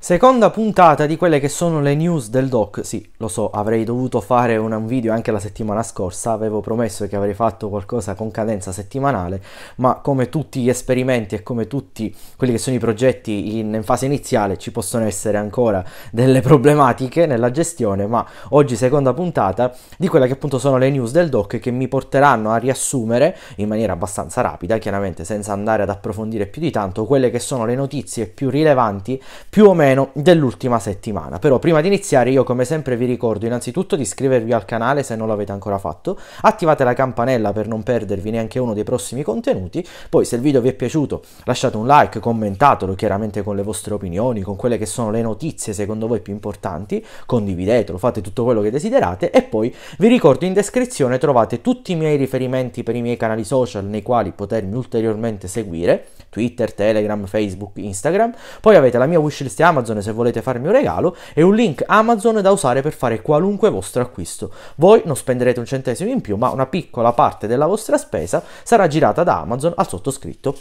Seconda puntata di quelle che sono le news del doc. Sì, lo so, avrei dovuto fare un video anche la settimana scorsa, avevo promesso che avrei fatto qualcosa con cadenza settimanale, ma come tutti gli esperimenti e come tutti quelli che sono i progetti in, in fase iniziale ci possono essere ancora delle problematiche nella gestione, ma oggi seconda puntata di quelle che appunto sono le news del doc che mi porteranno a riassumere in maniera abbastanza rapida, chiaramente senza andare ad approfondire più di tanto, quelle che sono le notizie più rilevanti, più o meno meno dell'ultima settimana. Però prima di iniziare io come sempre vi ricordo innanzitutto di iscrivervi al canale se non l'avete ancora fatto, attivate la campanella per non perdervi neanche uno dei prossimi contenuti, poi se il video vi è piaciuto lasciate un like, commentatelo chiaramente con le vostre opinioni, con quelle che sono le notizie secondo voi più importanti, condividetelo, fate tutto quello che desiderate e poi vi ricordo in descrizione trovate tutti i miei riferimenti per i miei canali social nei quali potermi ulteriormente seguire, Twitter, Telegram, Facebook, Instagram, poi avete la mia wishlist Amazon Amazon se volete farmi un regalo e un link Amazon da usare per fare qualunque vostro acquisto. Voi non spenderete un centesimo in più, ma una piccola parte della vostra spesa sarà girata da Amazon al sottoscritto.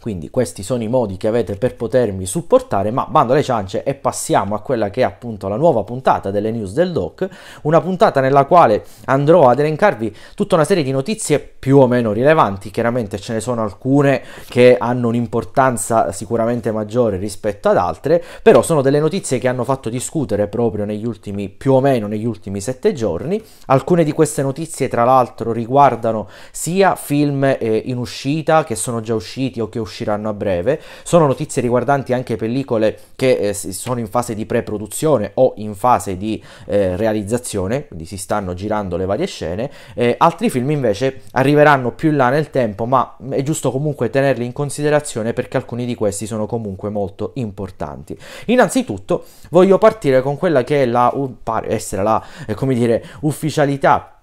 Quindi questi sono i modi che avete per potermi supportare, ma bando alle ciance e passiamo a quella che è appunto la nuova puntata delle news del doc, una puntata nella quale andrò ad elencarvi tutta una serie di notizie più o meno rilevanti, chiaramente ce ne sono alcune che hanno un'importanza sicuramente maggiore rispetto ad altre, però sono delle notizie che hanno fatto discutere proprio negli ultimi, più o meno negli ultimi sette giorni, alcune di queste notizie tra l'altro riguardano sia film eh, in uscita che sono già usciti o che usciranno a breve. Sono notizie riguardanti anche pellicole che eh, sono in fase di pre-produzione o in fase di eh, realizzazione, quindi si stanno girando le varie scene. Eh, altri film invece arriveranno più in là nel tempo, ma è giusto comunque tenerli in considerazione perché alcuni di questi sono comunque molto importanti. Innanzitutto voglio partire con quella che è la, pare essere la, eh, come dire, ufficialità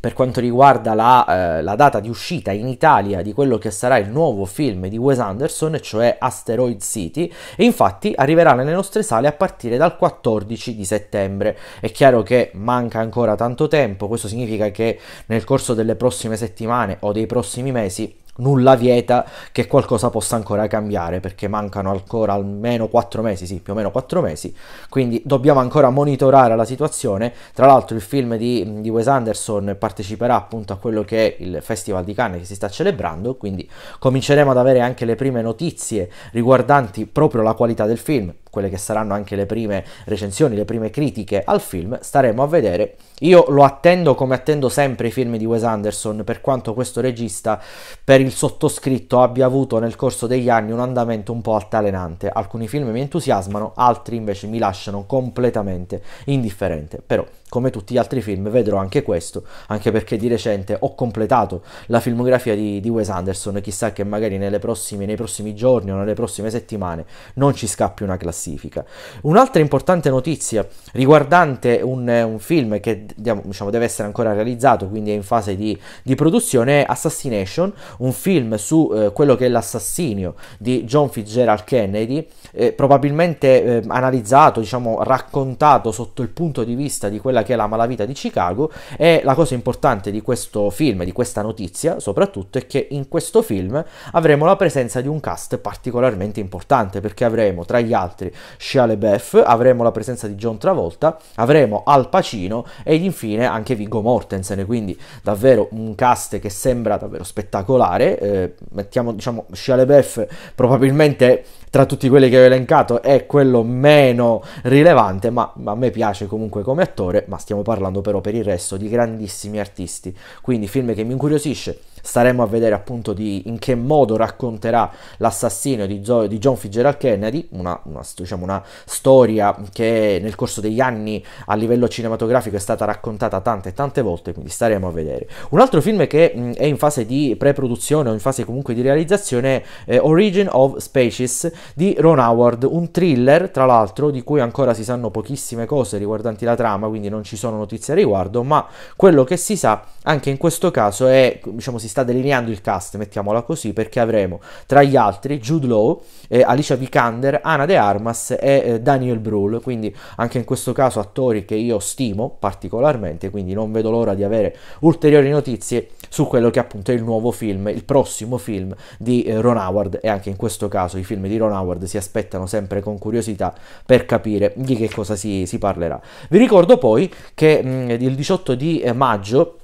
per quanto riguarda la, eh, la, data di uscita in Italia di quello che sarà il nuovo film di Wes Anderson, cioè Asteroid City, e infatti arriverà nelle nostre sale a partire dal 14 di settembre. È chiaro che manca ancora tanto tempo, questo significa che nel corso delle prossime settimane o dei prossimi mesi nulla vieta che qualcosa possa ancora cambiare perché mancano ancora almeno 4 mesi, sì, più o meno 4 mesi, quindi dobbiamo ancora monitorare la situazione. Tra l'altro il film di, di Wes Anderson parteciperà appunto a quello che è il Festival di Cannes che si sta celebrando, quindi cominceremo ad avere anche le prime notizie riguardanti proprio la qualità del film, quelle che saranno anche le prime recensioni, le prime critiche al film, staremo a vedere. Io lo attendo come attendo sempre i film di Wes Anderson, per quanto questo regista, per il sottoscritto, abbia avuto nel corso degli anni un andamento un po' altalenante. Alcuni film mi entusiasmano, altri invece mi lasciano completamente indifferente. Però come tutti gli altri film vedrò anche questo, anche perché di recente ho completato la filmografia di, di Wes Anderson, chissà che magari prossime, nei prossimi giorni o nelle prossime settimane non ci scappi una classifica. Un'altra importante notizia riguardante un, un film che diciamo, deve essere ancora realizzato, quindi è in fase di, di produzione, è Assassination, un film su eh, quello che è l'assassinio di John Fitzgerald Kennedy, eh, probabilmente eh, analizzato, diciamo, raccontato sotto il punto di vista di quella quella che è la malavita di Chicago e la cosa importante di questo film, di questa notizia soprattutto, è che in questo film avremo la presenza di un cast particolarmente importante perché avremo tra gli altri Shia LeBeouf, avremo la presenza di John Travolta, avremo Al Pacino ed infine anche Viggo Mortensen, quindi davvero un cast che sembra davvero spettacolare, eh, mettiamo diciamo Shia LeBeouf probabilmente tra tutti quelli che ho elencato è quello meno rilevante, ma a me piace comunque come attore, ma stiamo parlando però per il resto di grandissimi artisti, quindi film che mi incuriosisce Staremo a vedere appunto di, in che modo racconterà l'assassinio di, Zoe, di John Fitzgerald Kennedy, una, una, diciamo una, storia che nel corso degli anni a livello cinematografico è stata raccontata tante e tante volte, quindi staremo a vedere. Un altro film che mh, mm, è in fase di pre-produzione o in fase comunque di realizzazione è eh, Origin of Species di Ron Howard, un thriller tra l'altro di cui ancora si sanno pochissime cose riguardanti la trama, quindi non ci sono notizie a riguardo, ma quello che si sa anche in questo caso è, diciamo, si si sta delineando il cast, mettiamola così, perché avremo tra gli altri Jude Law, eh, Alicia Vikander, Ana De Armas e eh, Daniel Brühl, quindi anche in questo caso attori che io stimo particolarmente, quindi non vedo l'ora di avere ulteriori notizie su quello che appunto è il nuovo film, il prossimo film di eh, Ron Howard e anche in questo caso i film di Ron Howard si aspettano sempre con curiosità per capire di che cosa si, si parlerà. Vi ricordo poi che mh, mm, il 18 di eh, maggio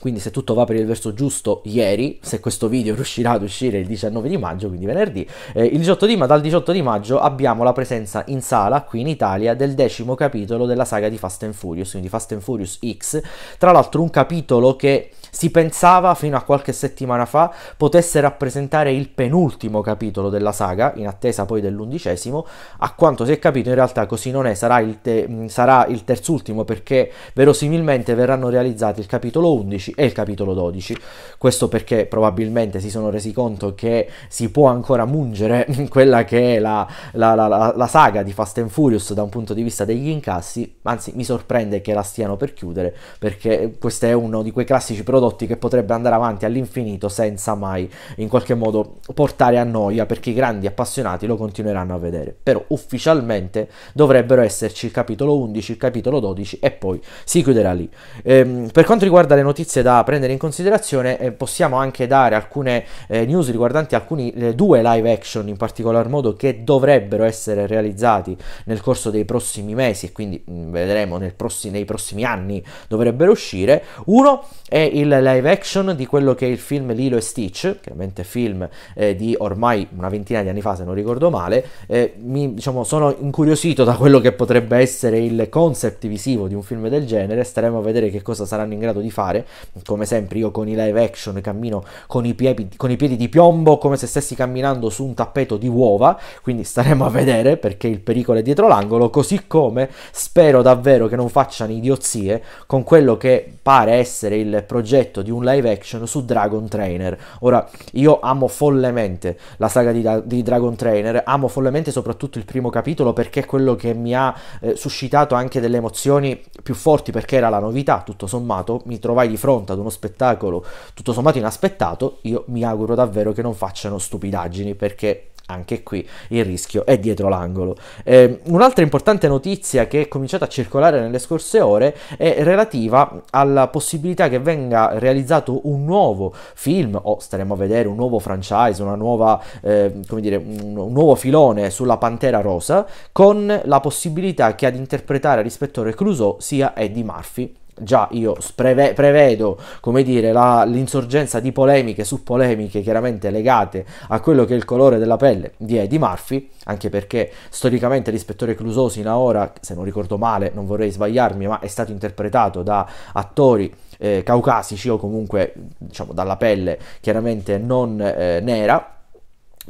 quindi se tutto va per il verso giusto ieri, se questo video riuscirà ad uscire il 19 di maggio, quindi venerdì, eh, il 18 di, ma- dal 18 di maggio abbiamo la presenza in sala qui in Italia del decimo capitolo della saga di Fast and Furious, quindi Fast and Furious X, tra l'altro un capitolo che si pensava fino a qualche settimana fa potesse rappresentare il penultimo capitolo della saga, in attesa poi dell'undicesimo, a quanto si è capito in realtà così non è, sarà il, te- mm, sarà il terzultimo perché verosimilmente verranno realizzati il capitolo 11 e il capitolo 12, questo perché probabilmente si sono resi conto che si può ancora mungere quella che è la, la, la, la saga di Fast and Furious da un punto di vista degli incassi, anzi mi sorprende che la stiano per chiudere perché eh, questo è uno di quei classici prodotti prodotti che potrebbe andare avanti all'infinito senza mai in qualche modo portare a noia perché i grandi appassionati lo continueranno a vedere. Però ufficialmente dovrebbero esserci il capitolo 11, il capitolo 12 e poi si chiuderà lì. Ehm, per quanto riguarda le notizie da prendere in considerazione eh, possiamo anche dare alcune eh, news riguardanti alcuni eh, due live action in particolar modo che dovrebbero essere realizzati nel corso dei prossimi mesi e quindi mh, mm, vedremo prossi- nei prossimi anni dovrebbero uscire. Uno è il live action di quello che è il film Lilo e Stitch, chiaramente film eh, di ormai una ventina di anni fa se non ricordo male, eh, mi, diciamo, sono incuriosito da quello che potrebbe essere il concept visivo di un film del genere, staremo a vedere che cosa saranno in grado di fare, come sempre io con i live action cammino con i piedi, con i piedi di piombo come se stessi camminando su un tappeto di uova, quindi staremo a vedere perché il pericolo è dietro l'angolo, così come spero davvero che non facciano idiozie con quello che pare essere il progetto progetto di un live action su Dragon Trainer. Ora, io amo follemente la saga di, di Dragon Trainer, amo follemente soprattutto il primo capitolo perché è quello che mi ha eh, suscitato anche delle emozioni più forti perché era la novità, tutto sommato, mi trovai di fronte ad uno spettacolo tutto sommato inaspettato, io mi auguro davvero che non facciano stupidaggini perché anche qui il rischio è dietro l'angolo. Eh, un'altra importante notizia che è cominciata a circolare nelle scorse ore è relativa alla possibilità che venga realizzato un nuovo film o staremo a vedere un nuovo franchise, una nuova, eh, come dire, un, un, nuovo filone sulla Pantera Rosa con la possibilità che ad interpretare rispetto a Recluso sia Eddie Murphy già io preve- prevedo, come dire, la, l'insorgenza di polemiche su polemiche chiaramente legate a quello che è il colore della pelle di Eddie Murphy, anche perché storicamente l'ispettore Clusosi in Aora, se non ricordo male, non vorrei sbagliarmi, ma è stato interpretato da attori eh, caucasici o comunque diciamo dalla pelle chiaramente non eh, nera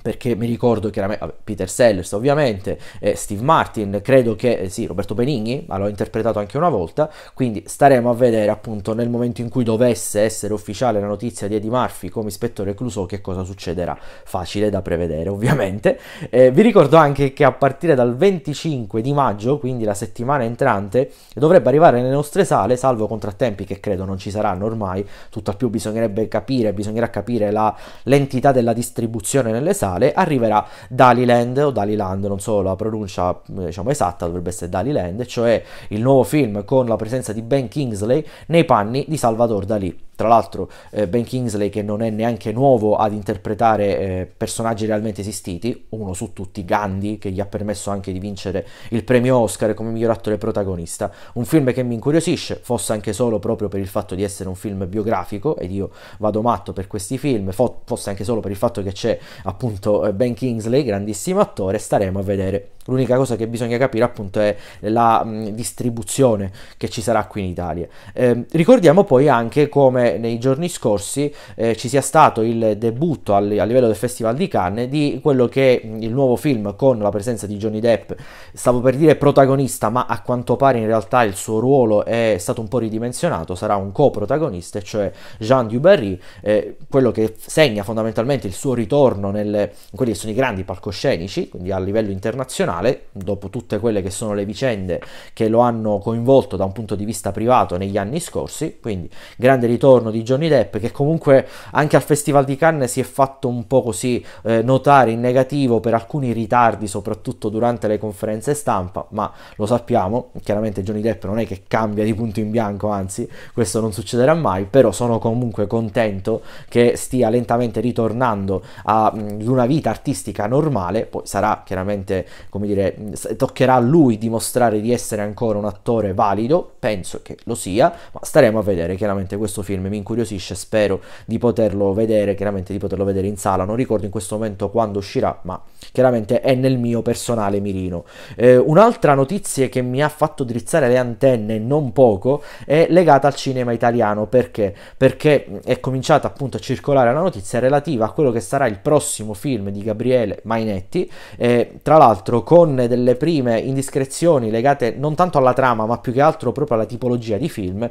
perché mi ricordo chiaramente Peter Sellers ovviamente, eh, Steve Martin, credo che eh, sì, Roberto Benigni, ma l'ho interpretato anche una volta, quindi staremo a vedere appunto nel momento in cui dovesse essere ufficiale la notizia di Eddie Murphy come ispettore Clouseau che cosa succederà, facile da prevedere ovviamente. Eh, vi ricordo anche che a partire dal 25 di maggio, quindi la settimana entrante, dovrebbe arrivare nelle nostre sale, salvo contrattempi che credo non ci saranno ormai, tutto al più bisognerebbe capire, bisognerà capire la, l'entità della distribuzione nelle sale, sale, arriverà Daliland o Daliland, non so la pronuncia eh, diciamo esatta, dovrebbe essere Daliland, cioè il nuovo film con la presenza di Ben Kingsley nei panni di Salvador Dalì tra l'altro eh, Ben Kingsley che non è neanche nuovo ad interpretare eh, personaggi realmente esistiti, uno su tutti, Gandhi, che gli ha permesso anche di vincere il premio Oscar come miglior attore protagonista, un film che mi incuriosisce, fosse anche solo proprio per il fatto di essere un film biografico, ed io vado matto per questi film, fosse anche solo per il fatto che c'è appunto eh, Ben Kingsley, grandissimo attore, staremo a vedere L'unica cosa che bisogna capire appunto è la mh, distribuzione che ci sarà qui in Italia. Eh, ricordiamo poi anche come nei giorni scorsi eh, ci sia stato il debutto al, a livello del Festival di Cannes di quello che mh, il nuovo film con la presenza di Johnny Depp, stavo per dire protagonista, ma a quanto pare in realtà il suo ruolo è stato un po' ridimensionato, sarà un co coprotagonista, cioè Jean Dubarry, eh, quello che segna fondamentalmente il suo ritorno nelle, in quelli che sono i grandi palcoscenici, quindi a livello internazionale penale, dopo tutte quelle che sono le vicende che lo hanno coinvolto da un punto di vista privato negli anni scorsi, quindi grande ritorno di Johnny Depp che comunque anche al Festival di Cannes si è fatto un po' così eh, notare in negativo per alcuni ritardi, soprattutto durante le conferenze stampa, ma lo sappiamo, chiaramente Johnny Depp non è che cambia di punto in bianco, anzi questo non succederà mai, però sono comunque contento che stia lentamente ritornando ad mm, una vita artistica normale, poi sarà chiaramente come come dire, toccherà a lui dimostrare di essere ancora un attore valido, penso che lo sia, ma staremo a vedere, chiaramente questo film mi incuriosisce, spero di poterlo vedere, chiaramente di poterlo vedere in sala, non ricordo in questo momento quando uscirà, ma chiaramente è nel mio personale mirino. Eh, un'altra notizia che mi ha fatto drizzare le antenne non poco è legata al cinema italiano, perché? Perché mm, è cominciata appunto a circolare la notizia relativa a quello che sarà il prossimo film di Gabriele Mainetti, eh, tra l'altro con delle prime indiscrezioni legate non tanto alla trama, ma più che altro proprio alla tipologia di film,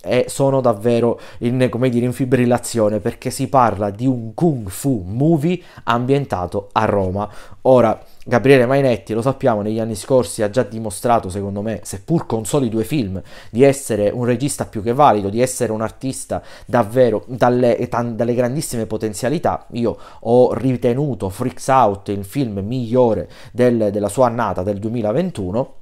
e sono davvero in, come dire, in fibrillazione perché si parla di un kung fu movie ambientato a Roma. Ora, Gabriele Mainetti, lo sappiamo, negli anni scorsi ha già dimostrato, secondo me, seppur con soli due film, di essere un regista più che valido, di essere un artista davvero dalle, dalle grandissime potenzialità. Io ho ritenuto Freaks Out il film migliore del, della sua annata del 2021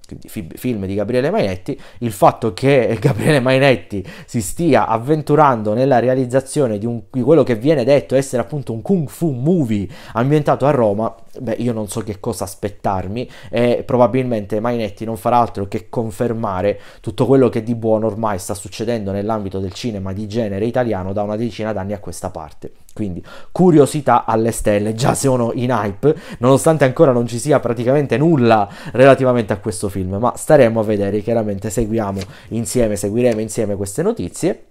film di Gabriele Mainetti, il fatto che Gabriele Mainetti si stia avventurando nella realizzazione di, un, di, quello che viene detto essere appunto un kung fu movie ambientato a Roma, beh io non so che cosa aspettarmi e probabilmente Mainetti non farà altro che confermare tutto quello che di buono ormai sta succedendo nell'ambito del cinema di genere italiano da una decina d'anni a questa parte. Quindi curiosità alle stelle, già sono in hype, nonostante ancora non ci sia praticamente nulla relativamente a questo film, ma staremo a vedere, chiaramente seguiamo insieme, seguiremo insieme queste notizie.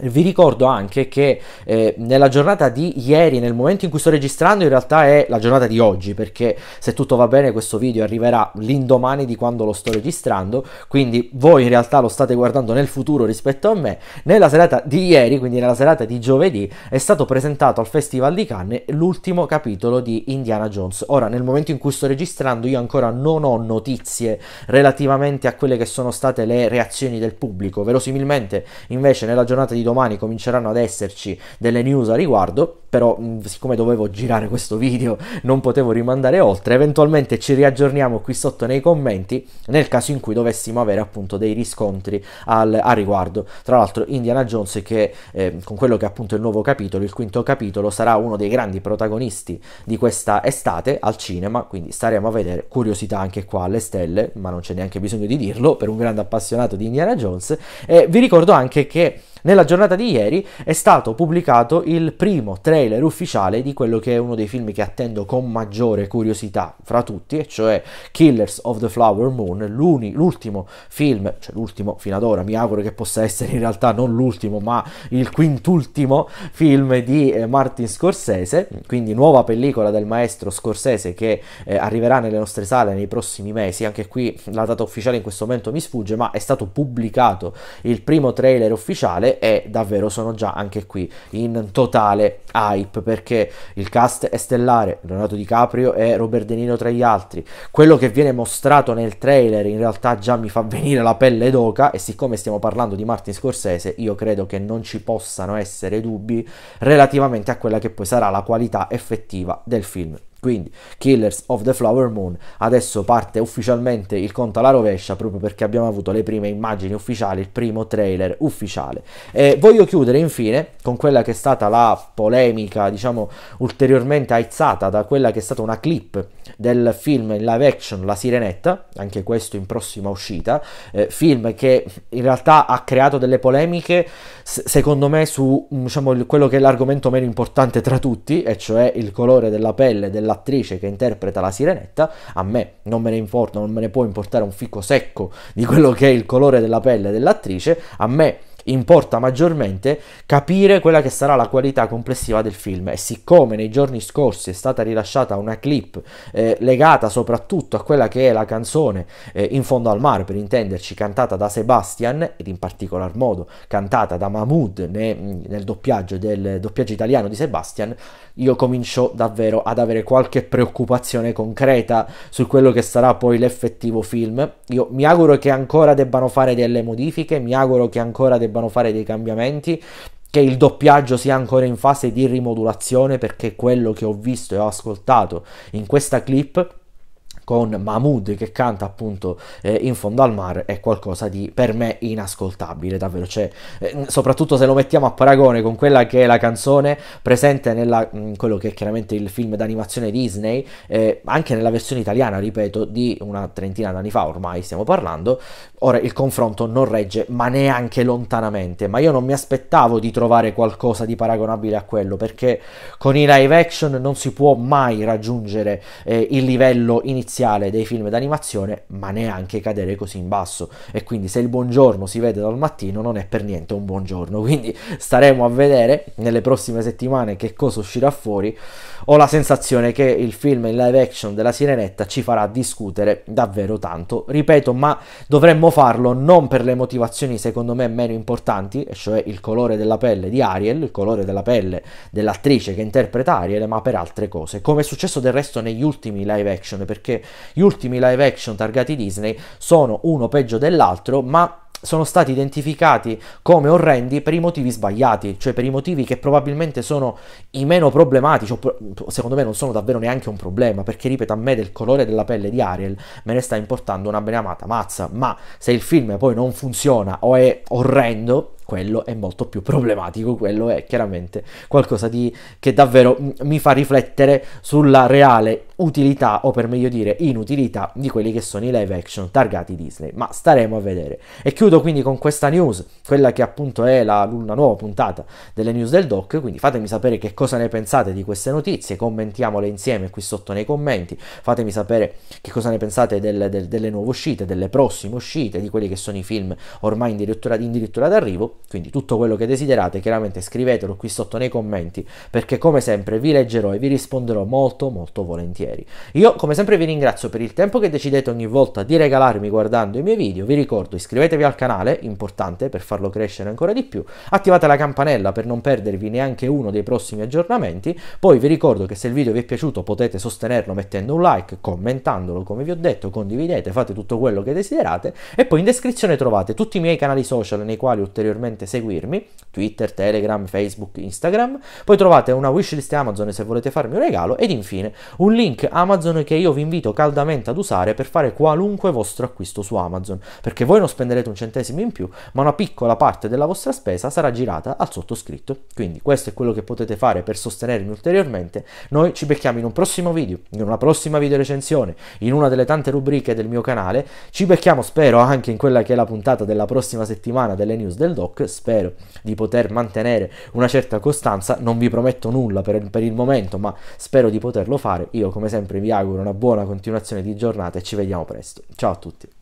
Vi ricordo anche che eh, nella giornata di ieri, nel momento in cui sto registrando, in realtà è la giornata di oggi, perché se tutto va bene questo video arriverà l'indomani di quando lo sto registrando, quindi voi in realtà lo state guardando nel futuro rispetto a me. Nella serata di ieri, quindi nella serata di giovedì, è stato presentato al Festival di Cannes l'ultimo capitolo di Indiana Jones. Ora, nel momento in cui sto registrando, io ancora non ho notizie relativamente a quelle che sono state le reazioni del pubblico. Verosimilmente, invece, nella giornata di di domani cominceranno ad esserci delle news a riguardo, però siccome dovevo girare questo video non potevo rimandare oltre, eventualmente ci riaggiorniamo qui sotto nei commenti nel caso in cui dovessimo avere appunto dei riscontri al, a riguardo. Tra l'altro Indiana Jones che eh, con quello che è appunto il nuovo capitolo, il quinto capitolo, sarà uno dei grandi protagonisti di questa estate al cinema, quindi staremo a vedere curiosità anche qua alle stelle, ma non c'è neanche bisogno di dirlo per un grande appassionato di Indiana Jones. E vi ricordo anche che nella giornata di ieri è stato pubblicato il primo trailer ufficiale di quello che è uno dei film che attendo con maggiore curiosità fra tutti, e cioè Killers of the Flower Moon, l'ultimo film, cioè l'ultimo fino ad ora, mi auguro che possa essere in realtà non l'ultimo, ma il quintultimo film di eh, Martin Scorsese, quindi nuova pellicola del maestro Scorsese che eh, arriverà nelle nostre sale nei prossimi mesi, anche qui la data ufficiale in questo momento mi sfugge, ma è stato pubblicato il primo trailer ufficiale e davvero sono già anche qui in totale hype perché il cast è stellare, Leonardo DiCaprio e Robert De Niro tra gli altri. Quello che viene mostrato nel trailer in realtà già mi fa venire la pelle d'oca e siccome stiamo parlando di Martin Scorsese io credo che non ci possano essere dubbi relativamente a quella che poi sarà la qualità effettiva del film quindi Killers of the Flower Moon adesso parte ufficialmente il conto alla rovescia proprio perché abbiamo avuto le prime immagini ufficiali, il primo trailer ufficiale. E voglio chiudere infine con quella che è stata la polemica, diciamo ulteriormente aizzata da quella che è stata una clip del film in live action La Sirenetta, anche questo in prossima uscita, eh, film che in realtà ha creato delle polemiche s- secondo me su mm, diciamo, quello che è l'argomento meno importante tra tutti, e cioè il colore della pelle della l'attrice che interpreta la sirenetta, a me non me ne importa, non me ne può importare un fico secco di quello che è il colore della pelle dell'attrice, a me importa maggiormente capire quella che sarà la qualità complessiva del film e siccome nei giorni scorsi è stata rilasciata una clip eh, legata soprattutto a quella che è la canzone eh, In fondo al mare per intenderci cantata da Sebastian ed in particolar modo cantata da Mahmood nel doppiaggio del doppiaggio italiano di Sebastian io comincio davvero ad avere qualche preoccupazione concreta su quello che sarà poi l'effettivo film. Io mi auguro che ancora debbano fare delle modifiche, mi auguro che ancora debbano fare dei cambiamenti, che il doppiaggio sia ancora in fase di rimodulazione perché quello che ho visto e ho ascoltato in questa clip con Mahmood che canta appunto eh, in fondo al mare è qualcosa di per me inascoltabile davvero cioè, eh, soprattutto se lo mettiamo a paragone con quella che è la canzone presente nella mh, mm, quello che è chiaramente il film d'animazione Disney eh, anche nella versione italiana ripeto di una trentina d'anni fa ormai stiamo parlando ora il confronto non regge ma neanche lontanamente ma io non mi aspettavo di trovare qualcosa di paragonabile a quello perché con i live action non si può mai raggiungere eh, il livello iniziale iniziale dei film d'animazione, ma neanche cadere così in basso. E quindi se il buongiorno si vede dal mattino non è per niente un buongiorno. Quindi staremo a vedere nelle prossime settimane che cosa uscirà fuori. Ho la sensazione che il film in live action della Sirenetta ci farà discutere davvero tanto. Ripeto, ma dovremmo farlo non per le motivazioni secondo me meno importanti, e cioè il colore della pelle di Ariel, il colore della pelle dell'attrice che interpreta Ariel, ma per altre cose, come è successo del resto negli ultimi live action, perché gli ultimi live action targati Disney sono uno peggio dell'altro, ma sono stati identificati come orrendi per i motivi sbagliati, cioè per i motivi che probabilmente sono i meno problematici, o secondo me non sono davvero neanche un problema, perché ripeto, a me del colore della pelle di Ariel me ne sta importando una beneamata mazza, ma se il film poi non funziona o è orrendo, quello è molto più problematico, quello è chiaramente qualcosa di, che davvero mi fa riflettere sulla reale utilità, o per meglio dire inutilità, di quelli che sono i live action targati Disney, ma staremo a vedere. E chiudo Chiudo quindi con questa news, quella che appunto è la, la nuova puntata delle news del doc, quindi fatemi sapere che cosa ne pensate di queste notizie, commentiamole insieme qui sotto nei commenti, fatemi sapere che cosa ne pensate del, del, delle nuove uscite, delle prossime uscite, di quelli che sono i film ormai in addirittura d'arrivo, quindi tutto quello che desiderate chiaramente scrivetelo qui sotto nei commenti perché come sempre vi leggerò e vi risponderò molto molto volentieri. Io come sempre vi ringrazio per il tempo che decidete ogni volta di regalarmi guardando i miei video, vi ricordo iscrivetevi al canale canale, importante per farlo crescere ancora di più, attivate la campanella per non perdervi neanche uno dei prossimi aggiornamenti, poi vi ricordo che se il video vi è piaciuto potete sostenerlo mettendo un like, commentandolo come vi ho detto, condividete, fate tutto quello che desiderate e poi in descrizione trovate tutti i miei canali social nei quali ulteriormente seguirmi, Twitter, Telegram, Facebook, Instagram, poi trovate una wishlist Amazon se volete farmi un regalo ed infine un link Amazon che io vi invito caldamente ad usare per fare qualunque vostro acquisto su Amazon, perché voi non spenderete un centesimi in più, ma una piccola parte della vostra spesa sarà girata al sottoscritto. Quindi questo è quello che potete fare per sostenermi ulteriormente. Noi ci becchiamo in un prossimo video, in una prossima video recensione, in una delle tante rubriche del mio canale. Ci becchiamo, spero, anche in quella che è la puntata della prossima settimana delle news del doc. Spero di poter mantenere una certa costanza. Non vi prometto nulla per, per il momento, ma spero di poterlo fare. Io, come sempre, vi auguro una buona continuazione di giornata e ci vediamo presto. Ciao a tutti.